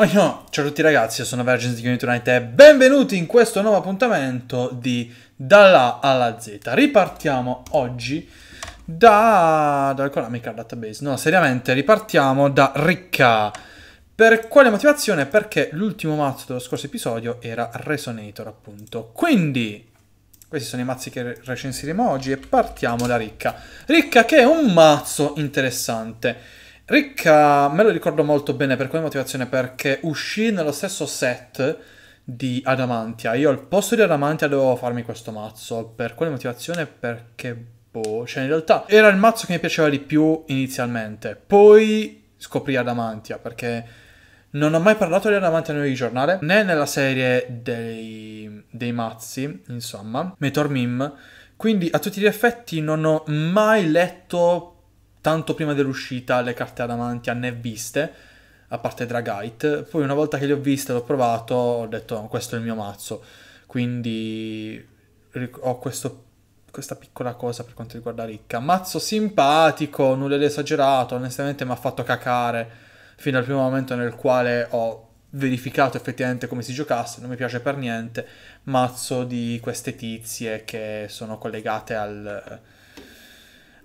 Oh no. Ciao a tutti ragazzi, io sono Vergins di Game Tonight e benvenuti in questo nuovo appuntamento di Dalla alla Z. Ripartiamo oggi da... dal Konami Card Database. No, seriamente, ripartiamo da Ricca. Per quale motivazione? Perché l'ultimo mazzo dello scorso episodio era Resonator, appunto. Quindi, questi sono i mazzi che recensiremo oggi e partiamo da Ricca. Ricca che è un mazzo interessante. Ricca me lo ricordo molto bene per quale motivazione perché uscì nello stesso set di Adamantia. Io al posto di Adamantia dovevo farmi questo mazzo. Per quale motivazione? Perché boh. Cioè, in realtà era il mazzo che mi piaceva di più inizialmente. Poi scoprì Adamantia perché non ho mai parlato di Adamantia nel giornale né nella serie dei, dei mazzi, insomma, Meteor Mim. Quindi a tutti gli effetti non ho mai letto tanto prima dell'uscita le carte adamantia ne viste, a parte Dragite, poi una volta che le ho viste, l'ho provato, ho detto oh, questo è il mio mazzo, quindi ho questo, questa piccola cosa per quanto riguarda Ricca. Mazzo simpatico, nulla di esagerato, onestamente mi ha fatto cacare fino al primo momento nel quale ho verificato effettivamente come si giocasse, non mi piace per niente, mazzo di queste tizie che sono collegate al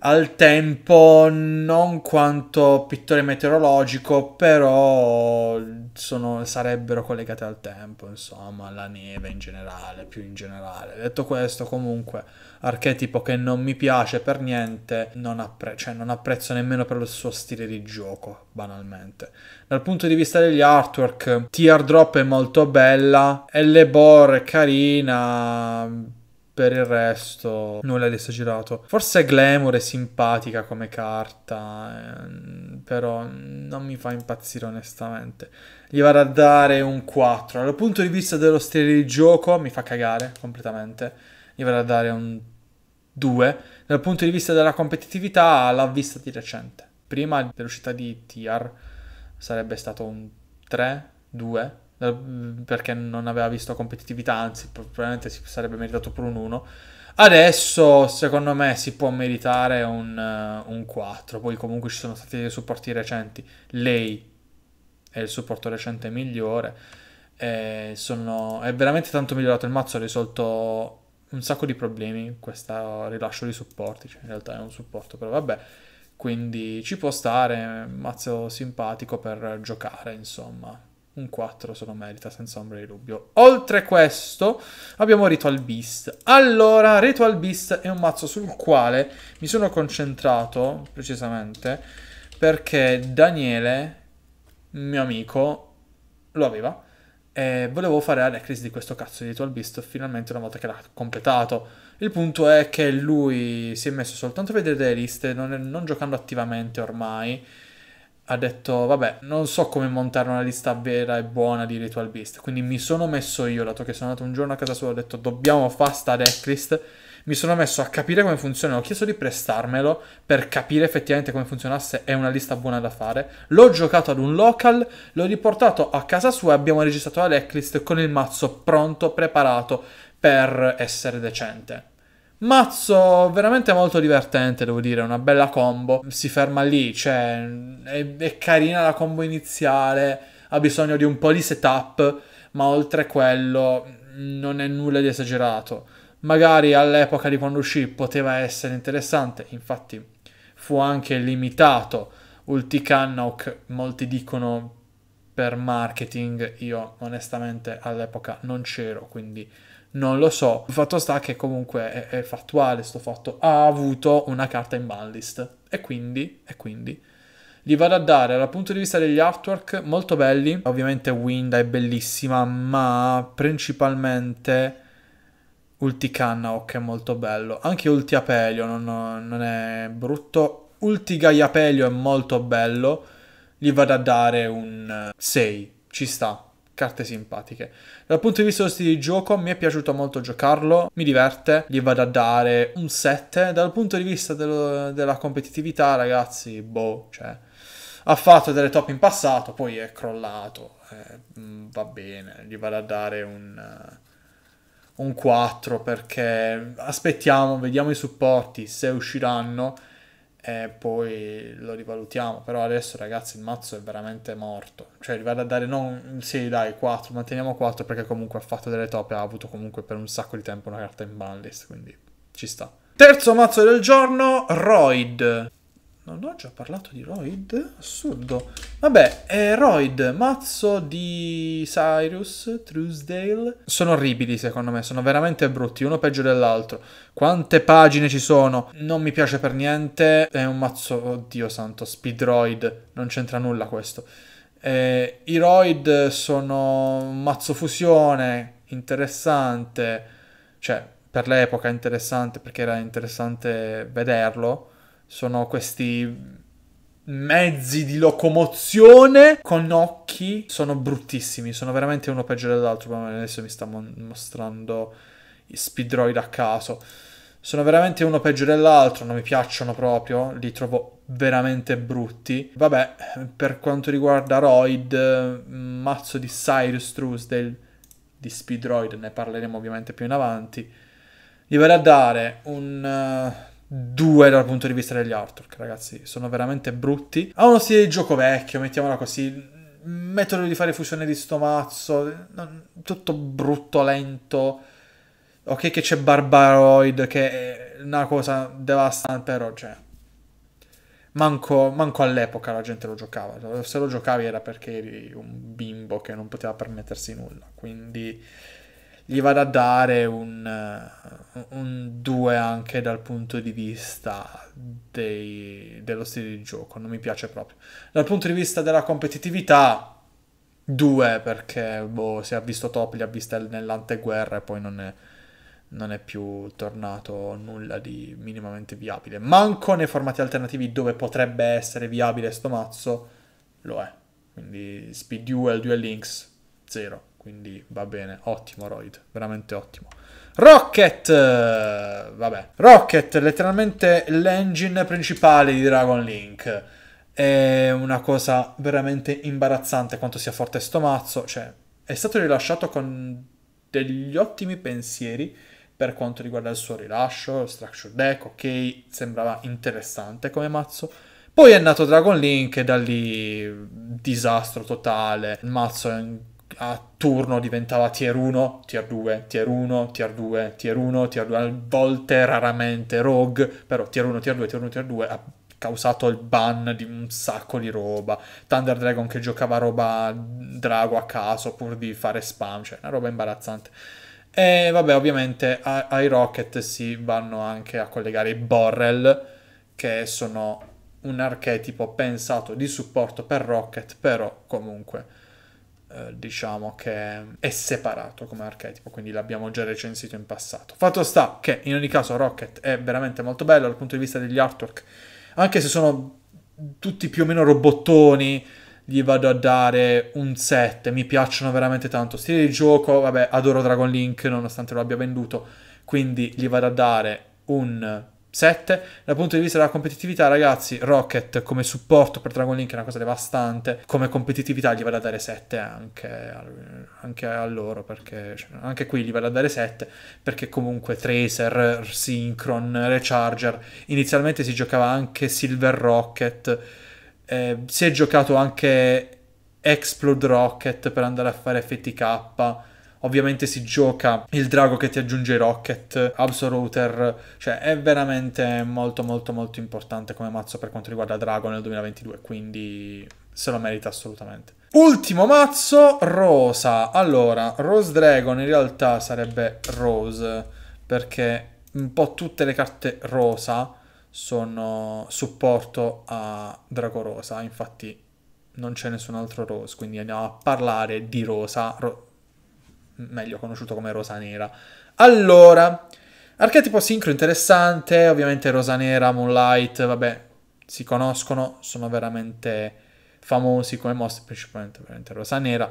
al tempo non quanto pittore meteorologico, però sono, sarebbero collegate al tempo, insomma, alla neve in generale, più in generale. Detto questo, comunque, archetipo che non mi piace per niente, non, appre- cioè, non apprezzo nemmeno per il suo stile di gioco, banalmente. Dal punto di vista degli artwork, Teardrop è molto bella, Bore è carina per il resto nulla di esagerato. Forse Glamour è simpatica come carta, ehm, però non mi fa impazzire onestamente. Gli vado a dare un 4. Dal punto di vista dello stile di gioco mi fa cagare completamente. Gli vado a dare un 2. Dal punto di vista della competitività l'ha vista di recente. Prima dell'uscita di TR sarebbe stato un 3, 2 eh, perché non aveva visto competitività, anzi probabilmente si sarebbe meritato pure un 1. Adesso secondo me si può meritare un, eh, un 4, poi comunque ci sono stati dei supporti recenti, lei è il supporto recente migliore, eh, sono, è veramente tanto migliorato il mazzo, ha risolto un sacco di problemi questo rilascio di supporti, cioè in realtà è un supporto, però vabbè, quindi ci può stare, mazzo simpatico per giocare insomma un 4 se lo merita, senza ombra di dubbio. Oltre questo, abbiamo Ritual Beast. Allora, Ritual Beast è un mazzo sul quale mi sono concentrato, precisamente, perché Daniele, mio amico, lo aveva. E volevo fare la Alexis di questo cazzo di Ritual Beast finalmente una volta che l'ha completato. Il punto è che lui si è messo soltanto a vedere le liste, non, è, non giocando attivamente ormai ha detto vabbè non so come montare una lista vera e buona di ritual beast quindi mi sono messo io dato che sono andato un giorno a casa sua ho detto dobbiamo fare sta decklist mi sono messo a capire come funziona ho chiesto di prestarmelo per capire effettivamente come funzionasse è una lista buona da fare l'ho giocato ad un local l'ho riportato a casa sua e abbiamo registrato la decklist con il mazzo pronto preparato per essere decente Mazzo veramente molto divertente, devo dire, una bella combo. Si ferma lì, cioè è, è carina la combo iniziale, ha bisogno di un po' di setup, ma oltre quello non è nulla di esagerato. Magari all'epoca di quando uscì poteva essere interessante, infatti fu anche limitato. Ulti Cannock, molti dicono per marketing, io onestamente all'epoca non c'ero, quindi non lo so. Il fatto sta che comunque è, è fattuale sto fatto, ha avuto una carta in ballist e quindi, e quindi li vado a dare dal punto di vista degli artwork molto belli. Ovviamente Winda è bellissima, ma principalmente Ulti Cannaoc è molto bello. Anche Ulti Apelio non, non è brutto. Ulti Gaiapelio è molto bello. Gli vado a dare un 6. Ci sta carte simpatiche. Dal punto di vista dello stile di gioco mi è piaciuto molto giocarlo, mi diverte, gli vado a dare un 7. Dal punto di vista dello, della competitività, ragazzi, boh, cioè ha fatto delle top in passato, poi è crollato. Eh, mm, va bene, gli vado a dare un, un 4 perché aspettiamo, vediamo i supporti se usciranno e poi lo rivalutiamo. Però adesso, ragazzi, il mazzo è veramente morto. Cioè, arrivare a dare non. Sì, dai, 4, manteniamo 4 perché comunque ha fatto delle top e Ha avuto comunque per un sacco di tempo una carta in banlist. Quindi ci sta. Terzo mazzo del giorno, Roid. Non ho già parlato di Roid? Assurdo. Vabbè, eh, Roid, mazzo di Cyrus, Truesdale. Sono orribili secondo me, sono veramente brutti, uno peggio dell'altro. Quante pagine ci sono? Non mi piace per niente. È un mazzo, oddio santo, Speedroid. Non c'entra nulla questo. Eh, I Roid sono un mazzo fusione, interessante. Cioè, per l'epoca interessante, perché era interessante vederlo sono questi mezzi di locomozione con occhi sono bruttissimi sono veramente uno peggio dell'altro ma adesso mi sta mostrando i speedroid a caso sono veramente uno peggio dell'altro non mi piacciono proprio li trovo veramente brutti vabbè per quanto riguarda Roid mazzo di Cyrus Truesdale di Speedroid ne parleremo ovviamente più in avanti gli verrà a dare un uh due dal punto di vista degli artwork, ragazzi, sono veramente brutti. Ha uno stile di gioco vecchio, mettiamola così, metodo di fare fusione di sto mazzo, tutto brutto, lento. Ok che c'è Barbaroid che è una cosa devastante, però cioè manco, manco all'epoca la gente lo giocava. Se lo giocavi era perché eri un bimbo che non poteva permettersi nulla, quindi gli vado a dare un, eh, un 2 anche dal punto di vista dei, dello stile di gioco, non mi piace proprio. Dal punto di vista della competitività, 2 perché boh, si è visto top, li ha vista nell'anteguerra e poi non è, non è più tornato nulla di minimamente viabile. Manco nei formati alternativi dove potrebbe essere viabile sto mazzo, lo è. Quindi Speed Duel, Duel Links, 0. Quindi va bene, ottimo Roid, veramente ottimo. Rocket! Vabbè, Rocket letteralmente l'engine principale di Dragon Link. È una cosa veramente imbarazzante quanto sia forte sto mazzo, cioè è stato rilasciato con degli ottimi pensieri per quanto riguarda il suo rilascio, il structure deck, ok, sembrava interessante come mazzo. Poi è nato Dragon Link e da lì disastro totale, il mazzo è a turno diventava tier 1, tier 2, tier 1, tier 2, tier 1, tier 2, a volte raramente rogue, però tier 1, tier 2, tier 1, tier 2 ha causato il ban di un sacco di roba. Thunder Dragon che giocava roba drago a caso pur di fare spam, cioè una roba imbarazzante. E vabbè, ovviamente ai Rocket si vanno anche a collegare i Borrel, che sono un archetipo pensato di supporto per Rocket, però comunque eh, diciamo che è separato come archetipo, quindi l'abbiamo già recensito in passato. Fatto sta che in ogni caso Rocket è veramente molto bello dal punto di vista degli artwork, anche se sono tutti più o meno robottoni, gli vado a dare un 7, mi piacciono veramente tanto. Stile di gioco, vabbè, adoro Dragon Link nonostante lo abbia venduto, quindi gli vado a dare un 7. Dal punto di vista della competitività, ragazzi, Rocket come supporto per Dragon Link è una cosa devastante. Come competitività gli vado a dare 7 anche, a, anche a loro, perché cioè, anche qui gli vado a dare 7, perché comunque Tracer, Synchron, Recharger, inizialmente si giocava anche Silver Rocket, eh, si è giocato anche Explode Rocket per andare a fare FTK Ovviamente si gioca il drago che ti aggiunge i rocket, Absoluter, cioè è veramente molto molto molto importante come mazzo per quanto riguarda Drago nel 2022, quindi se lo merita assolutamente. Ultimo mazzo, Rosa. Allora, Rose Dragon in realtà sarebbe Rose, perché un po' tutte le carte rosa sono supporto a Drago Rosa, infatti non c'è nessun altro Rose, quindi andiamo a parlare di Rosa, ro meglio conosciuto come Rosa Nera. Allora, archetipo sincro interessante, ovviamente Rosa Nera, Moonlight, vabbè, si conoscono, sono veramente famosi come mostri, principalmente veramente Rosa Nera,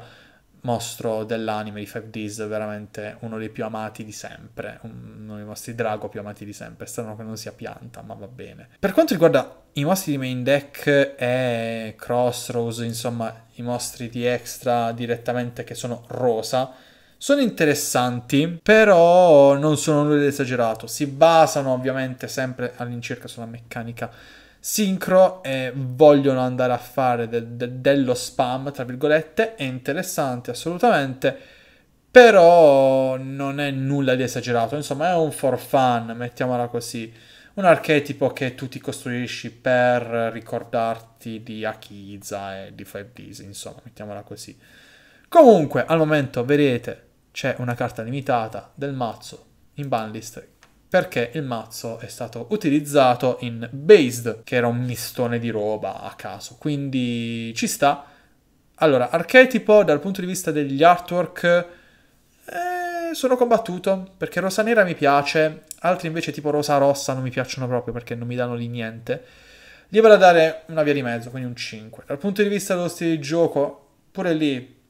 mostro dell'anime di 5Ds, veramente uno dei più amati di sempre, uno dei mostri drago più amati di sempre, strano che non sia pianta, ma va bene. Per quanto riguarda i mostri di main deck e Crossroads, insomma i mostri di extra direttamente che sono rosa, sono interessanti, però non sono nulla di esagerato. Si basano ovviamente sempre all'incirca sulla meccanica sincro e vogliono andare a fare de- de- dello spam, tra virgolette. È interessante assolutamente, però non è nulla di esagerato. Insomma, è un for fun, mettiamola così. Un archetipo che tu ti costruisci per ricordarti di Akiza e di Five Days, insomma, mettiamola così. Comunque, al momento vedete c'è una carta limitata del mazzo in banlist perché il mazzo è stato utilizzato in Based, che era un mistone di roba a caso, quindi ci sta. Allora, archetipo dal punto di vista degli artwork eh, sono combattuto, perché rosa nera mi piace, altri invece tipo rosa rossa non mi piacciono proprio perché non mi danno di niente. Gli vado a dare una via di mezzo, quindi un 5. Dal punto di vista dello stile di gioco, pure lì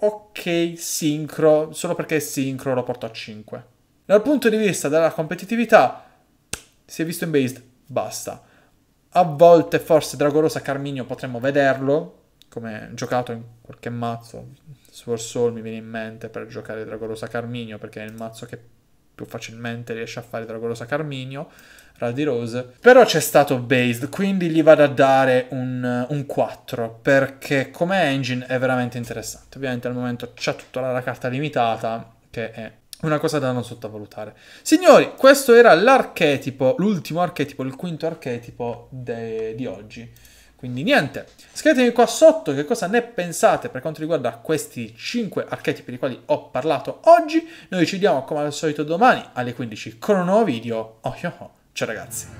ok sincro, solo perché è sincro lo porto a 5. Dal punto di vista della competitività, si è visto in base, basta. A volte forse Dragorosa Carminio potremmo vederlo, come giocato in qualche mazzo, Sword Soul mi viene in mente per giocare Dragorosa Carminio, perché è il mazzo che più facilmente riesce a fare Dragorosa Carminio, Randy Rose. Però c'è stato Based, quindi gli vado a dare un, un 4, perché come engine è veramente interessante. Ovviamente al momento c'è tutta la carta limitata, che è una cosa da non sottovalutare. Signori, questo era l'archetipo, l'ultimo archetipo, il quinto archetipo de- di oggi. Quindi niente, scrivetemi qua sotto che cosa ne pensate per quanto riguarda questi 5 archetipi di quali ho parlato oggi. Noi ci vediamo come al solito domani alle 15 con un nuovo video. Oh, oh, oh. Ciao ragazzi.